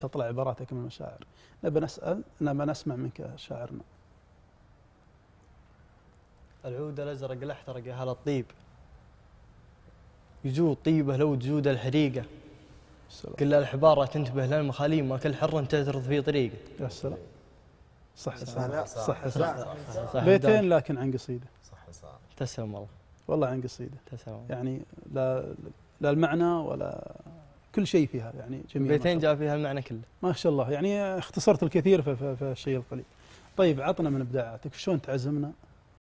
تطلع عباراتك من المشاعر نبى نسأل نبى نسمع منك شاعرنا العود الأزرق الأحترق يا هلا الطيب يجود طيبه لو تجود الحريقة السلام. كل الحبارة تنتبه للمخاليم ما كل حر تعترض في طريقه يا سلام صح صح صح, صح, بيتين لكن عن قصيدة صح صح تسلم والله والله عن قصيدة تسلم يعني لا لا المعنى ولا كل شيء فيها يعني جميل بيتين جاء فيها المعنى كله ما شاء الله يعني اختصرت الكثير في, الشيء القليل طيب عطنا من ابداعاتك شلون تعزمنا